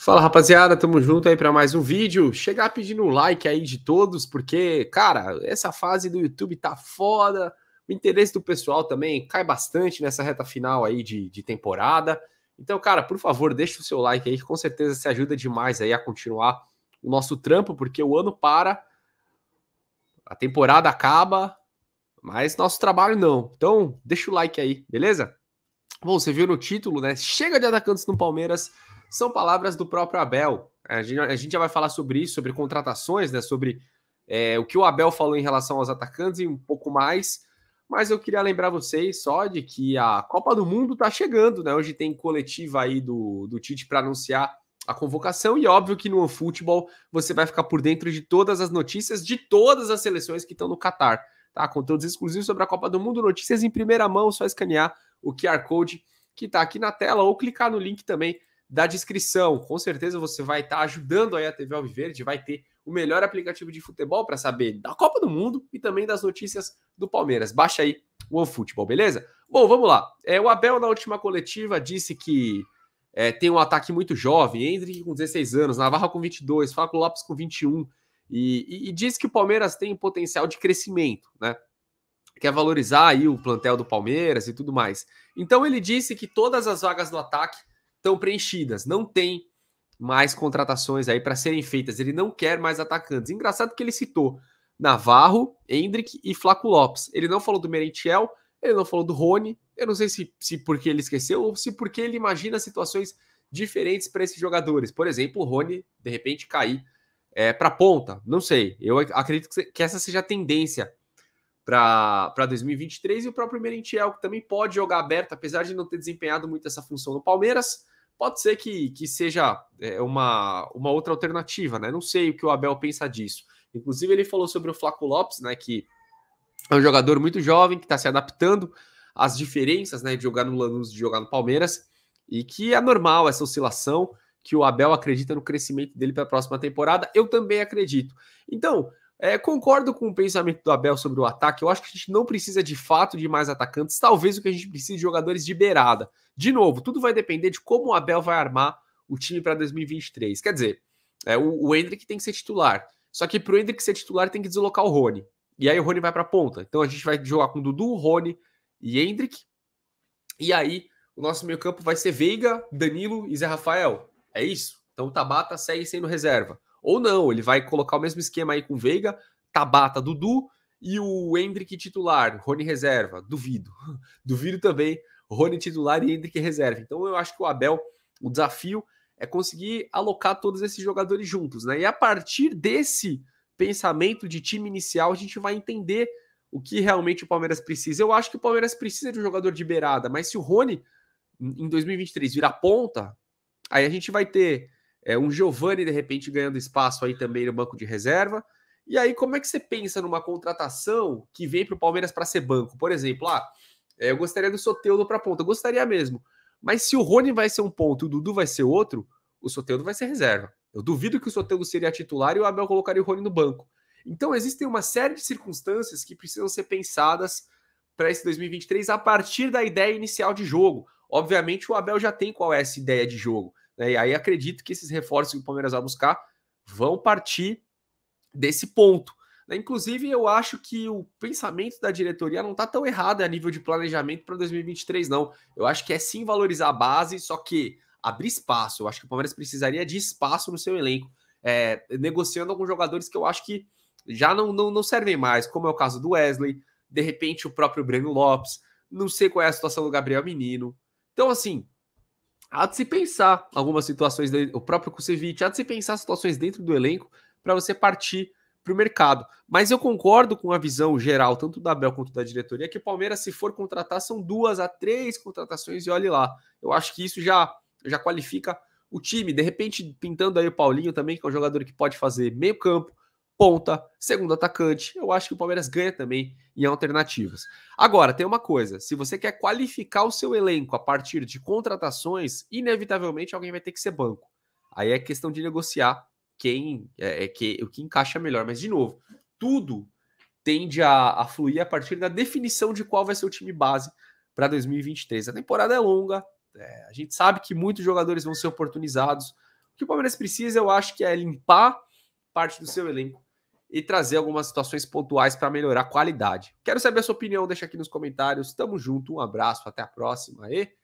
Fala rapaziada, tamo junto aí para mais um vídeo. Chegar pedindo o like aí de todos, porque, cara, essa fase do YouTube tá foda. O interesse do pessoal também cai bastante nessa reta final aí de, de temporada. Então, cara, por favor, deixa o seu like aí, que com certeza se ajuda demais aí a continuar o nosso trampo, porque o ano para, a temporada acaba, mas nosso trabalho não. Então, deixa o like aí, beleza? Bom, você viu no título, né? Chega de atacantes no Palmeiras, são palavras do próprio Abel. A gente, a gente já vai falar sobre isso, sobre contratações, né? Sobre é, o que o Abel falou em relação aos atacantes e um pouco mais. Mas eu queria lembrar vocês só de que a Copa do Mundo está chegando, né? Hoje tem coletiva aí do, do Tite para anunciar a convocação. E óbvio que no futebol você vai ficar por dentro de todas as notícias de todas as seleções que estão no Catar. Tá? Conteúdos exclusivos sobre a Copa do Mundo, notícias em primeira mão, só escanear o QR Code que está aqui na tela ou clicar no link também da descrição. Com certeza você vai estar tá ajudando aí a TV Alviverde, vai ter o melhor aplicativo de futebol para saber da Copa do Mundo e também das notícias do Palmeiras. Baixa aí o OneFootball, beleza? Bom, vamos lá. É, o Abel, na última coletiva, disse que é, tem um ataque muito jovem, Hendrick com 16 anos, Navarra com 22, Fábio Lopes com 21, e, e, e diz que o Palmeiras tem potencial de crescimento, né? quer valorizar aí o plantel do Palmeiras e tudo mais. Então ele disse que todas as vagas do ataque estão preenchidas, não tem mais contratações aí para serem feitas. Ele não quer mais atacantes. Engraçado que ele citou Navarro, Hendrick e Flaco Lopes. Ele não falou do Merentiel, ele não falou do Rony. Eu não sei se, se porque ele esqueceu ou se porque ele imagina situações diferentes para esses jogadores. Por exemplo, o Rony, de repente, cair é, para ponta. Não sei. Eu acredito que essa seja a tendência para 2023 e o próprio Merentiel, que também pode jogar aberto, apesar de não ter desempenhado muito essa função no Palmeiras, pode ser que, que seja é, uma, uma outra alternativa, né? Não sei o que o Abel pensa disso. Inclusive, ele falou sobre o Flaco Lopes, né? Que é um jogador muito jovem, que está se adaptando às diferenças né, de jogar no Lanús de jogar no Palmeiras, e que é normal essa oscilação, que o Abel acredita no crescimento dele para a próxima temporada. Eu também acredito. Então, é, concordo com o pensamento do Abel sobre o ataque. Eu acho que a gente não precisa de fato de mais atacantes. Talvez o que a gente precise de jogadores de beirada. De novo, tudo vai depender de como o Abel vai armar o time para 2023. Quer dizer, é, o, o Hendrick tem que ser titular. Só que para o Hendrick ser titular tem que deslocar o Rony. E aí o Rony vai para a ponta. Então a gente vai jogar com Dudu, Rony e Hendrick. E aí o nosso meio-campo vai ser Veiga, Danilo e Zé Rafael. É isso. Então o Tabata segue sendo reserva. Ou não, ele vai colocar o mesmo esquema aí com Veiga, Tabata, Dudu e o Hendrick titular, Rony reserva. Duvido. Duvido também, Rony titular e Hendrick reserva. Então eu acho que o Abel, o desafio é conseguir alocar todos esses jogadores juntos, né? E a partir desse pensamento de time inicial, a gente vai entender o que realmente o Palmeiras precisa. Eu acho que o Palmeiras precisa de um jogador de beirada, mas se o Rony em 2023 virar ponta, aí a gente vai ter é, um Giovani, de repente, ganhando espaço aí também no banco de reserva. E aí, como é que você pensa numa contratação que vem para o Palmeiras para ser banco? Por exemplo, ah, é, eu gostaria do Soteudo para ponta, eu gostaria mesmo. Mas se o Rony vai ser um ponto e o Dudu vai ser outro, o Soteudo vai ser reserva. Eu duvido que o Soteudo seria titular e o Abel colocaria o Rony no banco. Então, existem uma série de circunstâncias que precisam ser pensadas para esse 2023 a partir da ideia inicial de jogo. Obviamente, o Abel já tem qual é essa ideia de jogo. Né? E aí acredito que esses reforços que o Palmeiras vai buscar vão partir desse ponto. Né? Inclusive, eu acho que o pensamento da diretoria não está tão errado a nível de planejamento para 2023, não. Eu acho que é sim valorizar a base, só que abrir espaço. Eu acho que o Palmeiras precisaria de espaço no seu elenco, é, negociando alguns jogadores que eu acho que já não, não, não servem mais, como é o caso do Wesley, de repente o próprio Breno Lopes. Não sei qual é a situação do Gabriel Menino. Então, assim, há de se pensar algumas situações, o próprio Kusevich, há de se pensar situações dentro do elenco para você partir para o mercado. Mas eu concordo com a visão geral, tanto da Bel quanto da diretoria, que o Palmeiras, se for contratar, são duas a três contratações e olhe lá. Eu acho que isso já, já qualifica o time. De repente, pintando aí o Paulinho também, que é um jogador que pode fazer meio campo, ponta, segundo atacante. Eu acho que o Palmeiras ganha também em alternativas. Agora, tem uma coisa: se você quer qualificar o seu elenco a partir de contratações, inevitavelmente alguém vai ter que ser banco. Aí é questão de negociar quem é, é que o que encaixa melhor. Mas, de novo, tudo tende a, a fluir a partir da definição de qual vai ser o time base para 2023. A temporada é longa, é, a gente sabe que muitos jogadores vão ser oportunizados. O que o Palmeiras precisa, eu acho, que é limpar parte do seu elenco e trazer algumas situações pontuais para melhorar a qualidade. Quero saber a sua opinião, deixa aqui nos comentários. Tamo junto, um abraço, até a próxima e